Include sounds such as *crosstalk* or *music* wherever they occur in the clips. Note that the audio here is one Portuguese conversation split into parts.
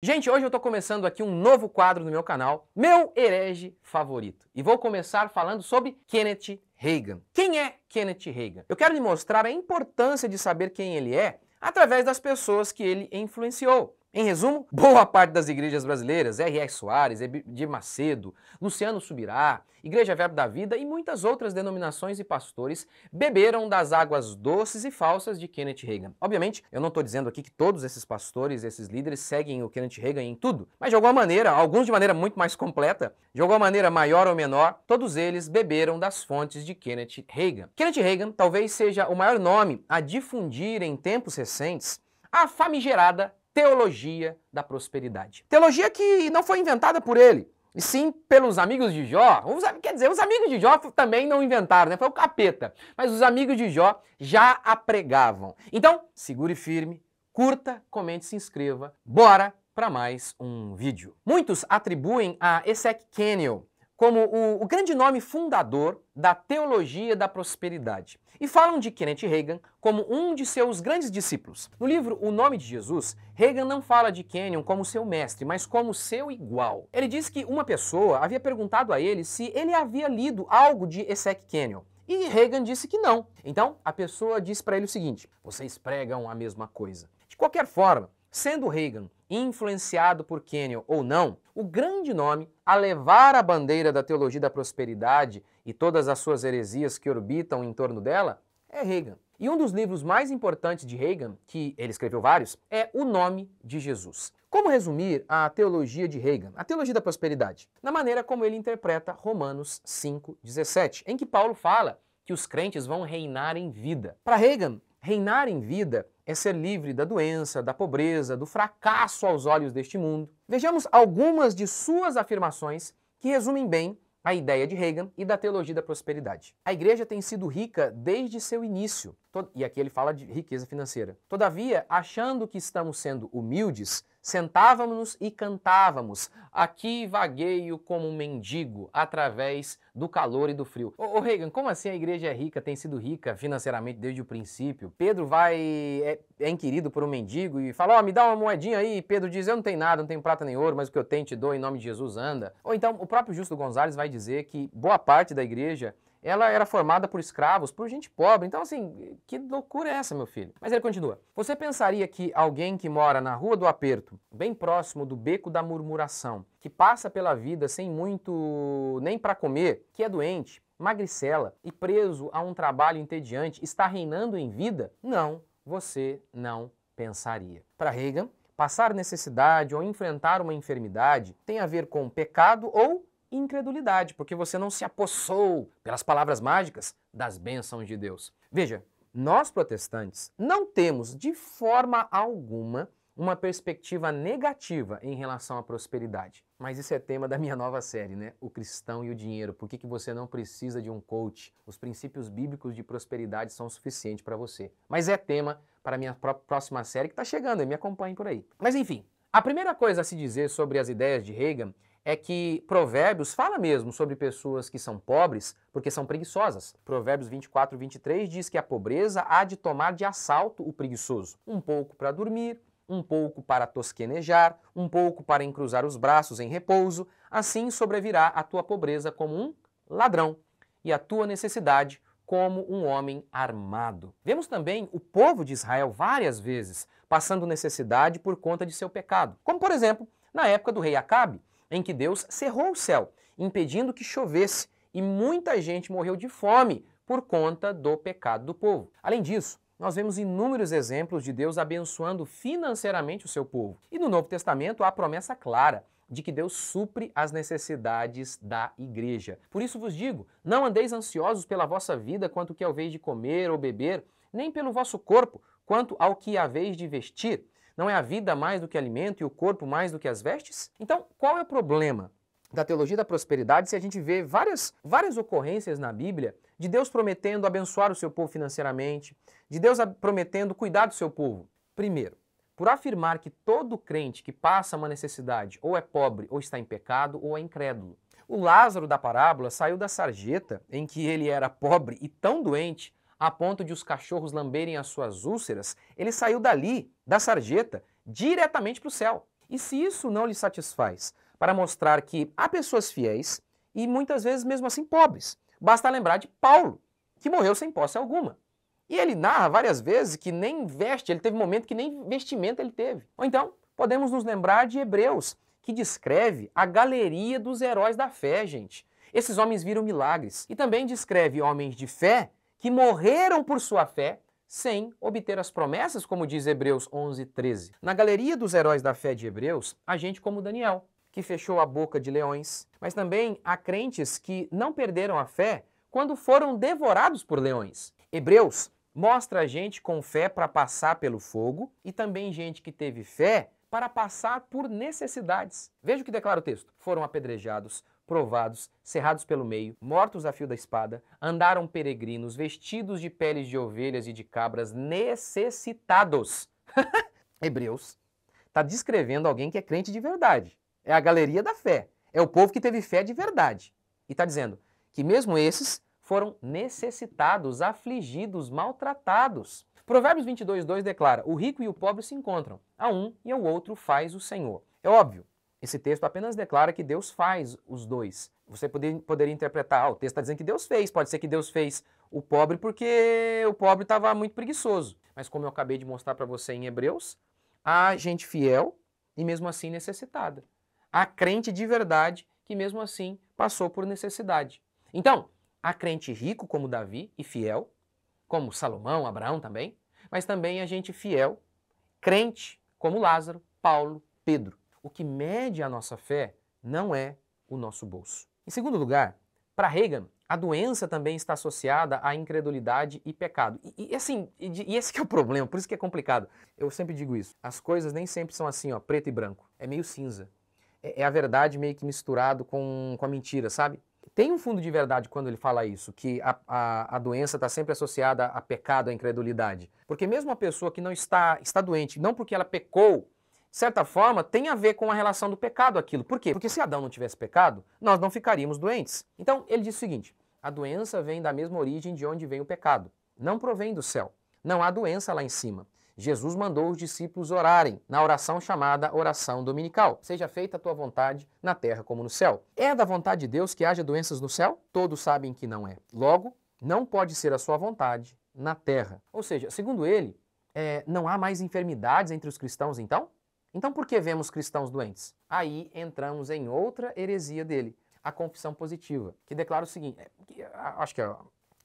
Gente, hoje eu estou começando aqui um novo quadro no meu canal, meu herege favorito. E vou começar falando sobre Kenneth Reagan. Quem é Kenneth Reagan? Eu quero lhe mostrar a importância de saber quem ele é através das pessoas que ele influenciou. Em resumo, *laughs* boa parte das igrejas brasileiras, R.S. Soares, de Macedo, Luciano Subirá, Igreja Verbo da Vida e muitas outras denominações e pastores beberam das águas doces e falsas de Kenneth Reagan. Obviamente, eu não estou dizendo aqui que todos esses pastores, esses líderes seguem o Kenneth Reagan em tudo, mas de alguma maneira, alguns de maneira muito mais completa, de alguma maneira maior ou menor, todos eles beberam das fontes de Kenneth Reagan. Kenneth Reagan talvez seja o maior nome a difundir em tempos recentes a famigerada teologia da prosperidade. Teologia que não foi inventada por ele, e sim pelos amigos de Jó. Os, quer dizer, os amigos de Jó também não inventaram, né? Foi o capeta. Mas os amigos de Jó já a pregavam. Então, segure firme, curta, comente, se inscreva. Bora para mais um vídeo. Muitos atribuem a Esek Kenyon como o, o, grande nome fundador da teologia da prosperidade e falam de Kenneth Reagan como um de seus grandes discípulos. No livro O Nome de Jesus, Reagan não fala de Kenyon como seu mestre, mas como seu igual. Ele diz que uma pessoa havia perguntado a ele se ele havia lido algo de Essek Kenyon. E Reagan disse que não. Então, a pessoa disse para ele o seguinte: "Vocês pregam a mesma coisa". De qualquer forma, sendo Reagan influenciado por Kenyon ou não, o grande nome a levar a bandeira da teologia da prosperidade e todas as suas heresias que orbitam em torno dela é Reagan. E um dos livros mais importantes de Reagan, que ele escreveu vários, é O Nome de Jesus. Como resumir a teologia de Reagan, a teologia da prosperidade? Na maneira como ele interpreta Romanos 5,17, em que Paulo fala que os crentes vão reinar em vida. Para Reagan, reinar em vida é ser livre da doença, da pobreza, do fracasso aos olhos deste mundo. Vejamos algumas de suas afirmações que resumem bem a ideia de Reagan e da teologia da prosperidade. A igreja tem sido rica desde seu início, e aqui ele fala de riqueza financeira. Todavia, achando que estamos sendo humildes, Sentávamos-nos e cantávamos. Aqui vagueio como um mendigo através do calor e do frio. Ô, ô Reagan, como assim a igreja é rica, tem sido rica financeiramente desde o princípio? Pedro vai, é, é inquirido por um mendigo e fala: Ó, oh, me dá uma moedinha aí. E Pedro diz: Eu não tenho nada, não tenho prata nem ouro, mas o que eu tenho te dou em nome de Jesus, anda. Ou então o próprio Justo Gonzalez vai dizer que boa parte da igreja ela era formada por escravos, por gente pobre. Então, assim, que loucura é essa, meu filho? Mas ele continua. Você pensaria que alguém que mora na Rua do Aperto, bem próximo do Beco da Murmuração, que passa pela vida sem muito nem para comer, que é doente, magricela e preso a um trabalho entediante, está reinando em vida? Não, você não pensaria. Para Reagan, passar necessidade ou enfrentar uma enfermidade tem a ver com pecado ou incredulidade, porque você não se apossou pelas palavras mágicas das bênçãos de Deus. Veja, nós protestantes não temos de forma alguma uma perspectiva negativa em relação à prosperidade. Mas isso é tema da minha nova série, né? O cristão e o dinheiro. Por que, que você não precisa de um coach? Os princípios bíblicos de prosperidade são suficientes para você. Mas é tema para minha próxima série que está chegando, me acompanhe por aí. Mas enfim, a primeira coisa a se dizer sobre as ideias de Reagan é que Provérbios fala mesmo sobre pessoas que são pobres porque são preguiçosas. Provérbios 24, 23 diz que a pobreza há de tomar de assalto o preguiçoso, um pouco para dormir, um pouco para tosquenejar, um pouco para encruzar os braços em repouso, assim sobrevirá a tua pobreza como um ladrão e a tua necessidade como um homem armado. Vemos também o povo de Israel várias vezes passando necessidade por conta de seu pecado, como por exemplo na época do rei Acabe, em que Deus cerrou o céu, impedindo que chovesse, e muita gente morreu de fome por conta do pecado do povo. Além disso, nós vemos inúmeros exemplos de Deus abençoando financeiramente o seu povo. E no Novo Testamento há a promessa clara de que Deus supre as necessidades da igreja. Por isso vos digo: não andeis ansiosos pela vossa vida quanto que o vez de comer ou beber, nem pelo vosso corpo quanto ao que haveis de vestir. Não é a vida mais do que alimento e o corpo mais do que as vestes? Então, qual é o problema da teologia da prosperidade se a gente vê várias, várias ocorrências na Bíblia de Deus prometendo abençoar o seu povo financeiramente, de Deus prometendo cuidar do seu povo? Primeiro, por afirmar que todo crente que passa uma necessidade ou é pobre ou está em pecado ou é incrédulo. O Lázaro da parábola saiu da sarjeta em que ele era pobre e tão doente a ponto de os cachorros lamberem as suas úlceras, ele saiu dali, da sarjeta, diretamente para o céu. E se isso não lhe satisfaz, para mostrar que há pessoas fiéis e muitas vezes mesmo assim pobres, basta lembrar de Paulo, que morreu sem posse alguma. E ele narra várias vezes que nem veste, ele teve momento que nem vestimenta ele teve. Ou então, podemos nos lembrar de Hebreus, que descreve a galeria dos heróis da fé, gente. Esses homens viram milagres. E também descreve homens de fé que morreram por sua fé sem obter as promessas, como diz Hebreus 11, 13. Na galeria dos heróis da fé de Hebreus, há gente como Daniel, que fechou a boca de leões, mas também há crentes que não perderam a fé quando foram devorados por leões. Hebreus mostra a gente com fé para passar pelo fogo e também gente que teve fé para passar por necessidades. Veja o que declara o texto: foram apedrejados provados, cerrados pelo meio, mortos a fio da espada, andaram peregrinos, vestidos de peles de ovelhas e de cabras, necessitados. *laughs* Hebreus está descrevendo alguém que é crente de verdade. É a galeria da fé. É o povo que teve fé de verdade. E está dizendo que mesmo esses foram necessitados, afligidos, maltratados. Provérbios 22, 2 declara: O rico e o pobre se encontram, a um e ao outro faz o Senhor. É óbvio esse texto apenas declara que Deus faz os dois. Você poderia, poderia interpretar, ah, o texto está dizendo que Deus fez, pode ser que Deus fez o pobre porque o pobre estava muito preguiçoso. Mas como eu acabei de mostrar para você em Hebreus, há gente fiel e mesmo assim necessitada. Há crente de verdade que mesmo assim passou por necessidade. Então, há crente rico como Davi e fiel, como Salomão, Abraão também, mas também há gente fiel, crente como Lázaro, Paulo, Pedro. O que mede a nossa fé não é o nosso bolso. Em segundo lugar, para Reagan, a doença também está associada à incredulidade e pecado. E, e assim, e, e, esse que é o problema, por isso que é complicado. Eu sempre digo isso. As coisas nem sempre são assim, ó, preto e branco. É meio cinza. É, é a verdade meio que misturado com, com a mentira, sabe? Tem um fundo de verdade quando ele fala isso, que a, a, a doença está sempre associada a pecado, à incredulidade. Porque mesmo a pessoa que não está, está doente, não porque ela pecou, certa forma, tem a ver com a relação do pecado aquilo. Por quê? Porque se Adão não tivesse pecado, nós não ficaríamos doentes. Então, ele diz o seguinte: a doença vem da mesma origem de onde vem o pecado. Não provém do céu. Não há doença lá em cima. Jesus mandou os discípulos orarem na oração chamada oração dominical. Seja feita a tua vontade na terra como no céu. É da vontade de Deus que haja doenças no céu? Todos sabem que não é. Logo, não pode ser a sua vontade na terra. Ou seja, segundo ele, é, não há mais enfermidades entre os cristãos então? Então por que vemos cristãos doentes? Aí entramos em outra heresia dele, a confissão positiva, que declara o seguinte: é, acho que é,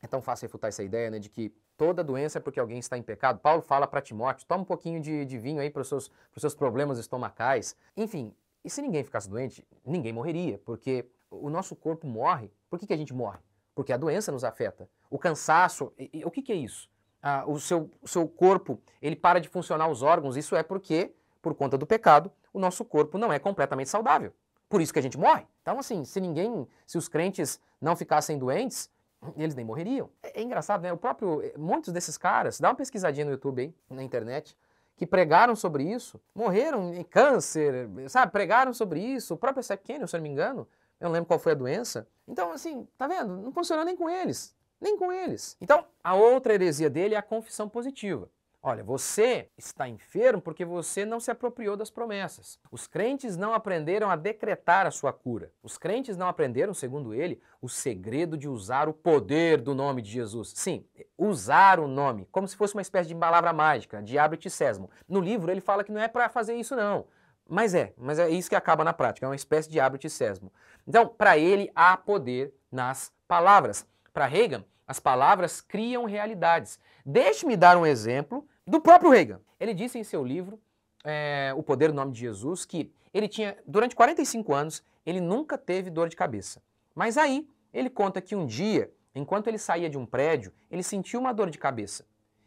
é, tão fácil refutar essa ideia, né, de que toda doença é porque alguém está em pecado. Paulo fala para Timóteo: toma um pouquinho de, de vinho aí para os seus, seus problemas estomacais. Enfim, e se ninguém ficasse doente, ninguém morreria, porque o nosso corpo morre. Por que, que a gente morre? Porque a doença nos afeta. O cansaço, e, e, o que, que é isso? Ah, o, seu, o seu corpo, ele para de funcionar os órgãos, isso é porque por conta do pecado, o nosso corpo não é completamente saudável. Por isso que a gente morre. Então, assim, se ninguém, se os crentes não ficassem doentes, eles nem morreriam. É, é engraçado, né? O próprio, eh, muitos desses caras, dá uma pesquisadinha no YouTube aí, na internet, que pregaram sobre isso, morreram em câncer, sabe? Pregaram sobre isso. O próprio Seth Kenyon, se eu não me engano, eu não lembro qual foi a doença. Então, assim, tá vendo? Não funcionou nem com eles. Nem com eles. Então, a outra heresia dele é a confissão positiva. Olha, você está enfermo porque você não se apropriou das promessas. Os crentes não aprenderam a decretar a sua cura. Os crentes não aprenderam, segundo ele, o segredo de usar o poder do nome de Jesus. Sim, usar o nome, como se fosse uma espécie de palavra mágica, diabo e sesmo. No livro ele fala que não é para fazer isso não. Mas é, mas é isso que acaba na prática, é uma espécie de diabo e sesmo. Então, para ele há poder nas palavras. Para Reagan, as palavras criam realidades. Deixe-me dar um exemplo do próprio Reagan. Ele disse em seu livro, é, O Poder no Nome de Jesus, que ele tinha, durante 45 anos, ele nunca teve dor de cabeça. Mas aí, ele conta que um dia, enquanto ele saía de um prédio, ele sentiu uma dor de cabeça.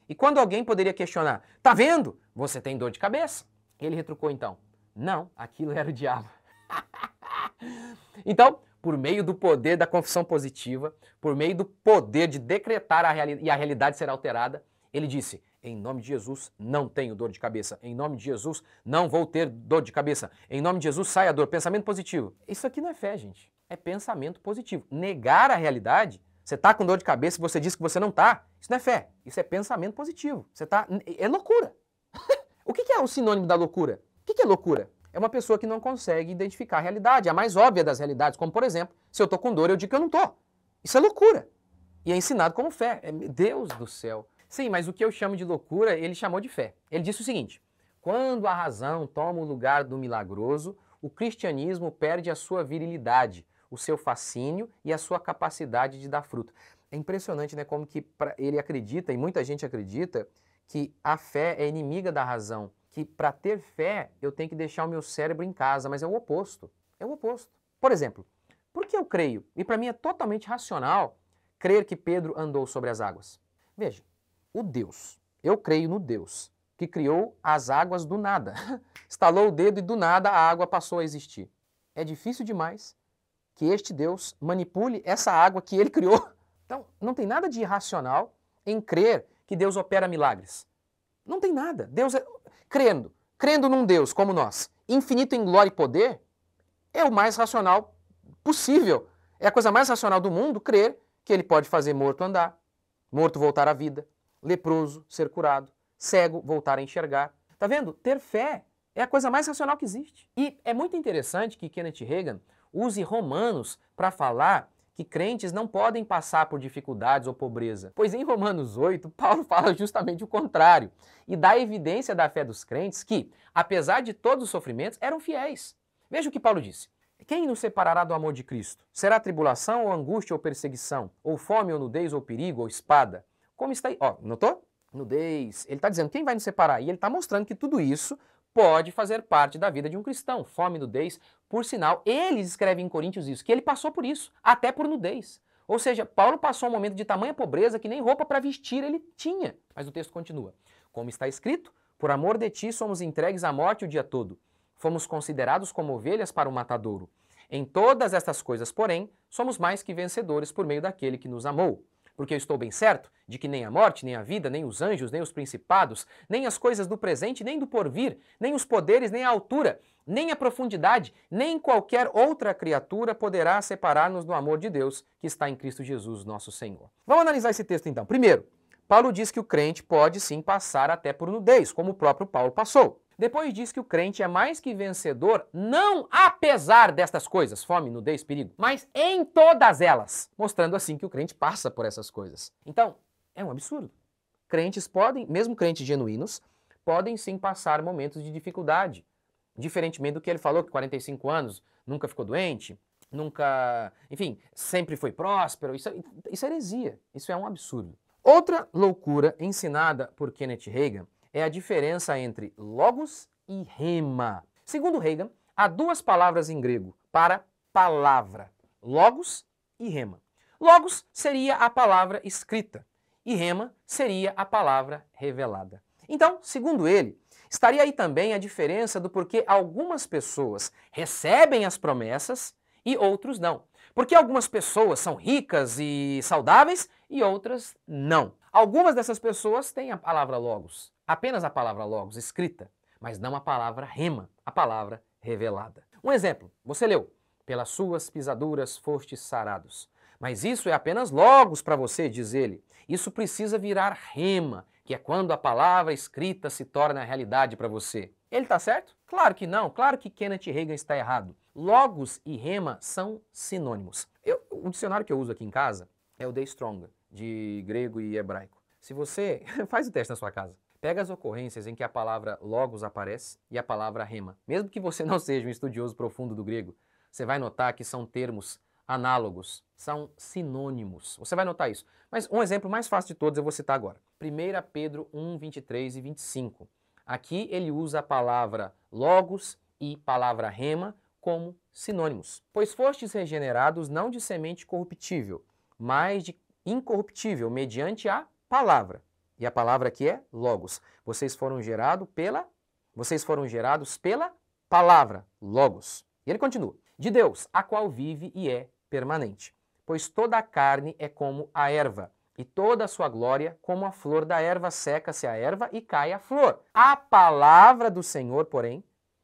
E quando alguém poderia questionar, tá vendo? Você tem dor de cabeça? Ele retrucou então, não, aquilo era o diabo. *laughs* então, por meio do poder da confissão positiva, por meio do poder de decretar a e a realidade ser alterada, ele disse: em nome de Jesus, não tenho dor de cabeça. Em nome de Jesus, não vou ter dor de cabeça. Em nome de Jesus, sai a dor. Pensamento positivo. Isso aqui não é fé, gente. É pensamento positivo. Negar a realidade. Você está com dor de cabeça e você diz que você não está. Isso não é fé. Isso é pensamento positivo. Você tá. É loucura. *laughs* o que é o sinônimo da loucura? O que é loucura? é uma pessoa que não consegue identificar a realidade, a mais óbvia das realidades, como por exemplo, se eu estou com dor, eu digo que eu não estou. Isso é loucura. E é ensinado como fé. É, Deus do céu. Sim, mas o que eu chamo de loucura, ele chamou de fé. Ele disse o seguinte: quando a razão toma o lugar do milagroso, o cristianismo perde a sua virilidade, o seu fascínio e a sua capacidade de dar fruto. É impressionante, né, como que ele acredita e muita gente acredita que a fé é inimiga da razão, que para ter fé eu tenho que deixar o meu cérebro em casa, mas é o oposto. É o oposto. Por exemplo, por que eu creio? E para mim é totalmente racional crer que Pedro andou sobre as águas. Veja, o Deus. Eu creio no Deus que criou as águas do nada. *laughs* Estalou o dedo e do nada a água passou a existir. É difícil demais que este Deus manipule essa água que ele *laughs* criou. Então, não tem nada de irracional em crer que Deus opera milagres. Não tem nada. Deus é... crendo, crendo num Deus como nós, infinito em glória e poder, é o mais racional possível. É a coisa mais racional do mundo crer que ele pode fazer morto andar, morto voltar à vida, leproso, ser curado, cego, voltar a enxergar. Tá vendo? Ter fé é a coisa mais racional que existe. E é muito interessante que Kenneth Reagan use Romanos para falar que crentes não podem passar por dificuldades ou pobreza. Pois em Romanos 8, Paulo *laughs* fala justamente o contrário e dá evidência da fé dos crentes que, apesar de todos os sofrimentos, eram fiéis. Veja o que Paulo disse. Quem nos separará do amor de Cristo? Será tribulação ou angústia ou perseguição? Ou fome ou nudez ou perigo ou espada? como está aí. Ó, notou? Nudez. Ele está dizendo quem vai nos separar? E ele está mostrando que tudo isso pode fazer parte da vida de um cristão. Fome, nudez. Por sinal, ele escreve em Coríntios isso, que ele passou por isso, até por nudez. Ou seja, Paulo passou um momento de tamanha pobreza que nem roupa para vestir ele tinha. Mas o texto continua. Como está escrito, por amor de ti somos entregues à morte o dia todo. Fomos considerados como ovelhas para o matadouro. Em todas estas coisas, porém, somos mais que vencedores por meio daquele que nos amou porque eu estou bem certo de que nem a morte, nem a vida, nem os anjos, nem os principados, nem as coisas do presente, nem do porvir, nem os poderes, nem a altura, nem a profundidade, nem qualquer outra criatura poderá separar-nos do amor de Deus que está em Cristo Jesus, nosso Senhor. Vamos analisar esse texto então. Primeiro, Paulo diz que o crente pode sim passar até por nudez, como o próprio Paulo passou. Depois diz que o crente é mais que vencedor, não apesar destas coisas, fome, nudez, perigo, mas em todas elas, mostrando assim que o crente passa por essas coisas. Então, é um absurdo. Crentes podem, mesmo crentes genuínos, podem sim passar momentos de dificuldade. Diferentemente do que ele falou, que 45 anos nunca ficou doente, nunca, enfim, sempre foi próspero. Isso, é, isso é heresia, isso é um absurdo. Outra loucura ensinada por Kenneth Reagan é a diferença entre logos e rema. Segundo Reagan, há duas palavras em grego para palavra: logos e rema. Logos seria a palavra escrita e rema seria a palavra revelada. Então, segundo ele, estaria aí também a diferença do porquê algumas pessoas recebem as promessas e outros não. Porque algumas pessoas são ricas e saudáveis e outras não. Algumas dessas pessoas têm a palavra logos, Apenas a palavra logos escrita, mas não a palavra rema, a palavra revelada. Um exemplo, você leu: Pelas suas pisaduras fostes sarados. Mas isso é apenas logos para você, diz ele. Isso precisa virar rema, que é quando a palavra escrita se torna realidade para você. Ele está certo? Claro que não, claro que Kenneth Reagan está errado. Logos e rema são sinônimos. Eu, o dicionário que eu uso aqui em casa é o The Strong, de grego e hebraico. Se você. *laughs* faz o teste na sua casa. Pega as ocorrências em que a palavra logos aparece e a palavra rema. Mesmo que você *laughs* não seja um estudioso profundo do grego, você vai notar que são termos análogos, são sinônimos. Você vai notar isso. Mas um exemplo mais fácil de todos eu vou citar agora. 1 Pedro 1, 23 e 25. Aqui ele usa a palavra logos e palavra rema como sinônimos. Pois fostes regenerados não de semente corruptível, mas de incorruptível, mediante a palavra e a palavra aqui é logos. Vocês foram gerados pela vocês foram gerados pela palavra, logos. E ele continua: de Deus, a qual vive e é permanente. Pois toda a carne é como a erva, e toda a sua glória como a flor da erva, seca-se a erva e cai a flor. A palavra do Senhor, porém,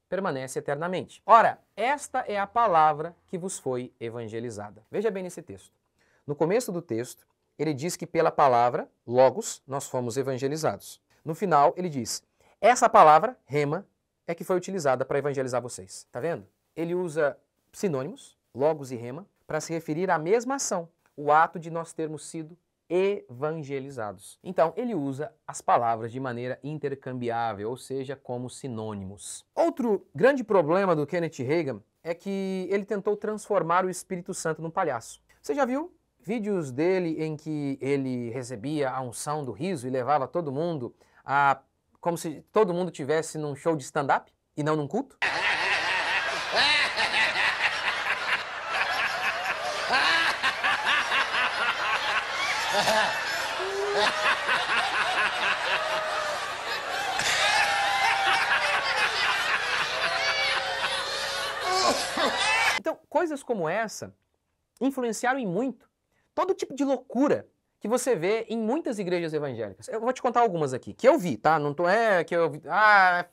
permanece eternamente. Ora, esta é a palavra que vos foi evangelizada. Veja bem nesse texto. No começo do texto, ele diz que pela palavra, logos, nós fomos evangelizados. No final, ele diz: essa palavra, rema, é que foi utilizada para evangelizar vocês. Tá vendo? Ele usa sinônimos, logos e rema, para se referir à mesma ação, o ato de nós termos sido evangelizados. Então, ele usa as palavras de maneira intercambiável, ou seja, como sinônimos. Outro grande problema do Kenneth Reagan é que ele tentou transformar o Espírito Santo num palhaço. Você já viu Vídeos dele em que ele recebia a unção do riso e levava todo mundo a. como se todo mundo tivesse num show de stand-up e não num culto. Então, coisas como essa influenciaram em muito todo tipo de loucura que você vê em muitas igrejas evangélicas. Eu vou te contar algumas aqui, que eu vi, tá? Não tô, é que eu vi, ah,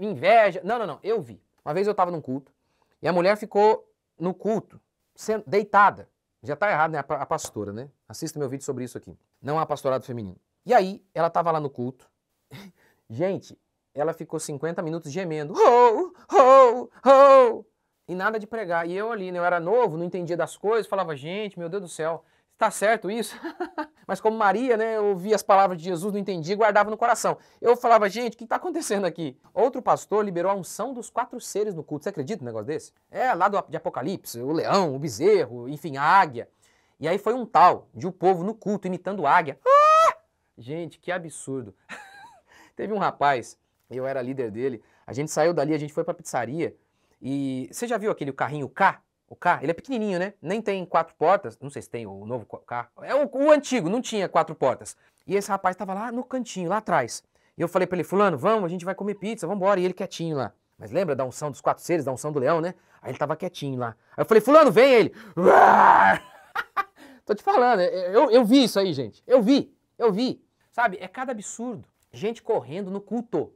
inveja. Não, não, não, eu vi. Uma vez eu estava num culto e a mulher ficou no culto, sendo, deitada. Já tá errado, né? A, a pastora, né? Assista meu vídeo sobre isso aqui. Não há pastorado feminino. E aí, ela estava lá no culto. *laughs* Gente, ela ficou 50 minutos gemendo. Oh, oh, oh. E nada de pregar. E eu ali, né? Eu era novo, não entendia das coisas, falava, gente, meu Deus do céu. Está certo isso? *laughs* Mas como Maria, né, eu ouvia as palavras de Jesus, não entendia, guardava no coração. Eu falava, gente, o que está acontecendo aqui? Outro pastor liberou a unção dos quatro seres no culto. Você acredita num negócio desse? É, lá do, de Apocalipse, o leão, o bezerro, enfim, a águia. E aí foi um tal, de o um povo no culto imitando águia. Ah! Gente, que absurdo. *laughs* Teve um rapaz, eu era líder dele, a gente saiu dali, a gente foi para pizzaria. E você já viu aquele carrinho K? O carro, ele é pequenininho, né? Nem tem quatro portas. Não sei se tem o novo carro. É o, o antigo, não tinha quatro portas. E esse rapaz estava lá no cantinho, lá atrás. E eu falei para ele, fulano, vamos, a gente vai comer pizza, vamos embora. E ele quietinho lá. Mas lembra da unção dos quatro seres, da unção do leão, né? Aí ele tava quietinho lá. Aí eu falei, fulano, vem ele. *laughs* Tô te falando, é, é, eu, eu vi isso aí, gente. Eu vi, eu vi. Sabe, é cada absurdo. Gente correndo no culto.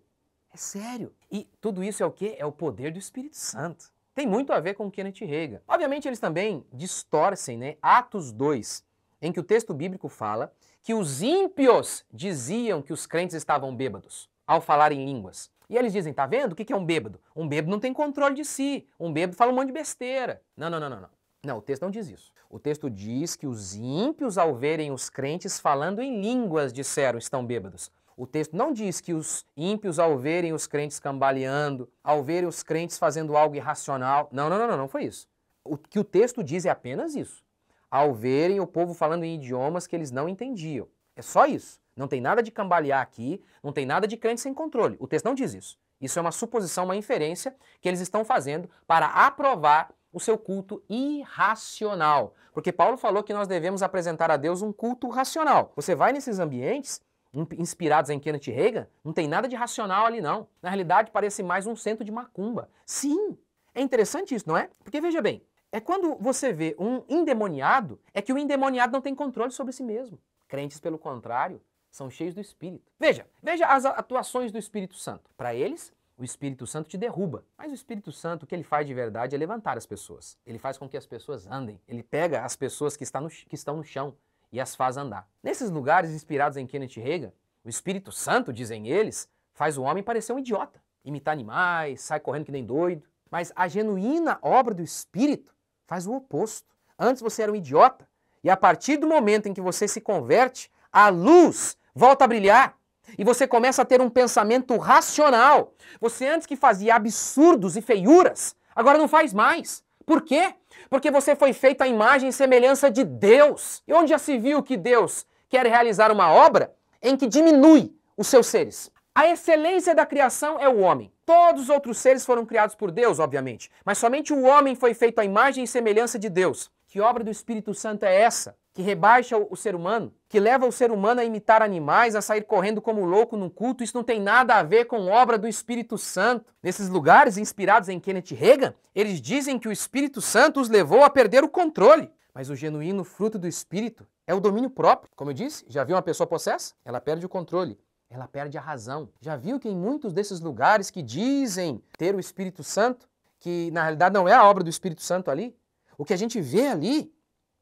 É sério. E tudo isso é o quê? É o poder do Espírito Santo tem muito a ver com Kenneth Reagan. Obviamente, eles também distorcem né, Atos 2, em que o texto bíblico fala que os ímpios diziam que os crentes estavam bêbados ao falar em línguas. E eles dizem, tá vendo? O que é um bêbado? Um bêbado não tem controle de si. Um bêbado fala um monte de besteira. Não, não, não, não, não. Não, o texto não diz isso. O texto diz que os ímpios, ao verem os crentes falando em línguas, disseram estão bêbados. O texto não diz que os ímpios, ao verem os crentes cambaleando, ao verem os crentes fazendo algo irracional. Não, não, não, não, não foi isso. O que o texto diz é apenas isso. Ao verem o povo falando em idiomas que eles não entendiam. É só isso. Não tem nada de cambalear aqui, não tem nada de crente sem controle. O texto não diz isso. Isso é uma suposição, uma inferência que eles estão fazendo para aprovar o seu culto irracional. Porque Paulo falou que nós devemos apresentar a Deus um culto racional. Você vai nesses ambientes inspirados em Kenneth Reagan, não tem nada de racional ali não. Na realidade, parece mais um centro de macumba. Sim, é interessante isso, não é? Porque veja bem, é quando você vê um endemoniado, é que o endemoniado não tem controle sobre si mesmo. Crentes, pelo contrário, são cheios do Espírito. Veja, veja as atuações do Espírito Santo. Para eles, o Espírito Santo te derruba. Mas o Espírito Santo, o que ele faz de verdade é levantar as pessoas. Ele faz com que as pessoas andem. Ele pega as pessoas que, está no, que estão no chão e as faz andar. Nesses lugares inspirados em Kenneth Reagan, o Espírito Santo, dizem eles, faz o homem parecer um idiota, imitar animais, sai correndo que nem doido. Mas a genuína obra do Espírito faz o oposto. Antes você era um idiota, e a partir do momento em que você se converte, a luz volta a brilhar e você começa a ter um pensamento racional. Você antes que fazia absurdos e feiuras, agora não faz mais. Por quê? Porque você foi feito à imagem e semelhança de Deus. E onde já se viu que Deus quer realizar uma obra em que diminui os seus seres? A excelência da criação é o homem. Todos os outros seres foram criados por Deus, obviamente, mas somente o homem foi feito à imagem e semelhança de Deus. Que obra do Espírito Santo é essa? que rebaixa o ser humano, que leva o ser humano a imitar animais, a sair correndo como louco num culto, isso não tem nada a ver com obra do Espírito Santo. Nesses lugares inspirados em Kenneth Reagan, eles dizem que o Espírito Santo os levou a perder o controle. Mas o genuíno fruto do Espírito é o domínio próprio. Como eu disse, já viu uma pessoa possessa? Ela perde o controle ela perde a razão. Já viu que em muitos desses lugares que dizem ter o Espírito Santo, que na realidade não é a obra do Espírito Santo ali, o que a gente vê ali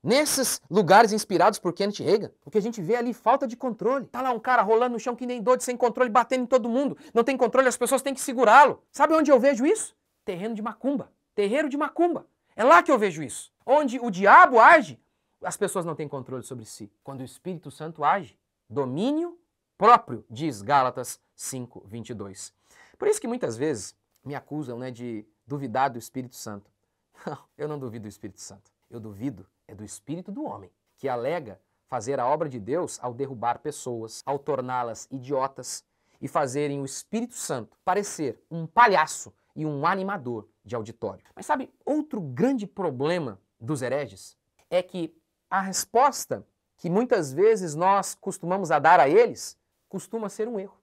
nesses lugares inspirados por Kenneth Reagan. O que a gente vê ali falta de controle. Tá lá um cara rolando no chão que nem doido, sem controle, batendo em todo mundo. Não tem controle, as pessoas têm que segurá-lo. Sabe onde eu vejo isso? Terreno de macumba. Terreiro de macumba. É lá que eu vejo isso. Onde o diabo age, as pessoas não têm controle sobre si. Quando o Espírito Santo age, domínio próprio, diz Gálatas 5, 22. Por isso que muitas vezes me acusam né, de duvidar do Espírito Santo. *laughs* Não, eu não duvido do Espírito Santo. Eu duvido é do espírito do homem, que alega fazer a obra de Deus ao derrubar pessoas, ao torná-las idiotas e fazerem o Espírito Santo parecer um palhaço e um animador de auditório. Mas sabe, outro grande problema dos hereges é que a resposta que muitas vezes nós costumamos a dar a eles costuma ser um erro.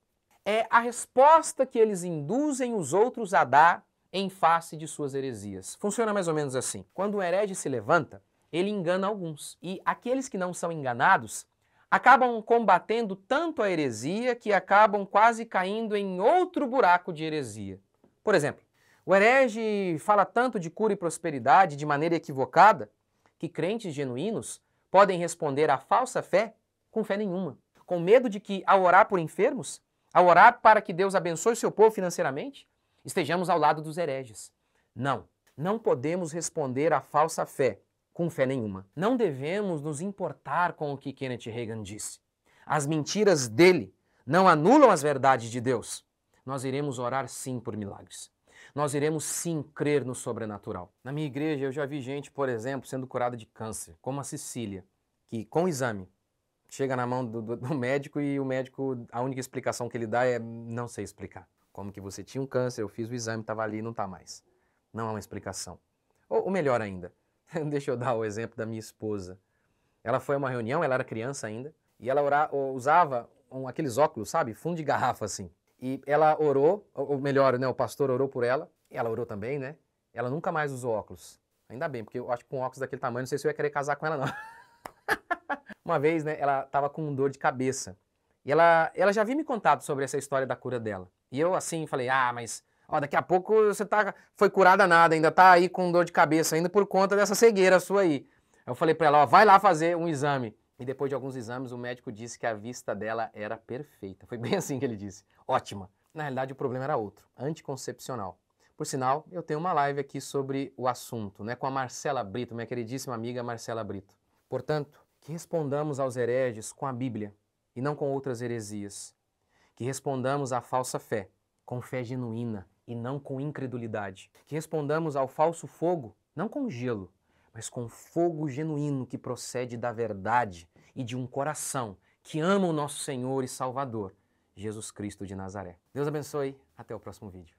É a resposta que eles induzem os outros a dar em face de suas heresias. Funciona mais ou menos assim. Quando um herege se levanta, ele engana alguns. E aqueles que não são enganados acabam combatendo tanto a heresia que acabam quase caindo em outro buraco de heresia. Por exemplo, o herege fala tanto de cura e prosperidade de maneira equivocada que crentes genuínos podem responder à falsa fé com fé nenhuma, com medo de que, ao orar por enfermos, ao orar para que Deus abençoe seu povo financeiramente, estejamos ao lado dos hereges. Não, não podemos responder à falsa fé com fé nenhuma. Não devemos nos importar com o que Kenneth Reagan disse. As mentiras dele não anulam as verdades de Deus. Nós iremos orar sim por milagres. Nós iremos sim crer no sobrenatural. Na minha igreja eu já vi gente, por exemplo, sendo curada de câncer, como a Cecília, que com o exame chega na mão do, do, do médico e o médico, a única explicação que ele dá é não sei explicar. Como que você tinha um câncer, eu fiz o exame, estava ali e não está mais. Não há uma explicação. Ou, ou melhor ainda, *laughs* Deixa eu dar o exemplo da minha esposa. Ela foi a uma reunião, ela era criança ainda, e ela usava um, aqueles óculos, sabe? Fundo de garrafa assim. E ela orou, ou melhor, né, o pastor orou por ela, e ela orou também, né? Ela nunca mais usou óculos. Ainda bem, porque eu acho que com óculos daquele tamanho, não sei se eu ia querer casar com ela, não. *laughs* uma vez, né, ela estava com dor de cabeça. E ela, ela já havia me contado sobre essa história da cura dela. E eu, assim, falei, ah, mas Ó, daqui a pouco você tá, foi curada nada, ainda tá aí com dor de cabeça ainda por conta dessa cegueira sua aí. Eu falei para ela, ó, vai lá fazer um exame. E depois de alguns exames, o médico disse que a vista dela era perfeita. Foi *laughs* bem assim que ele disse. Ótima. Na realidade, o problema era outro, anticoncepcional. Por sinal, eu tenho uma live aqui sobre o assunto, né, com a Marcela Brito, minha queridíssima amiga Marcela Brito. Portanto, que respondamos aos hereges com a Bíblia e não com outras heresias. Que respondamos à falsa fé com fé genuína, e não com incredulidade. Que respondamos ao falso fogo, não com gelo, mas com fogo genuíno que procede da verdade e de um coração que ama o nosso Senhor e Salvador, Jesus Cristo de Nazaré. Deus abençoe, até o próximo vídeo.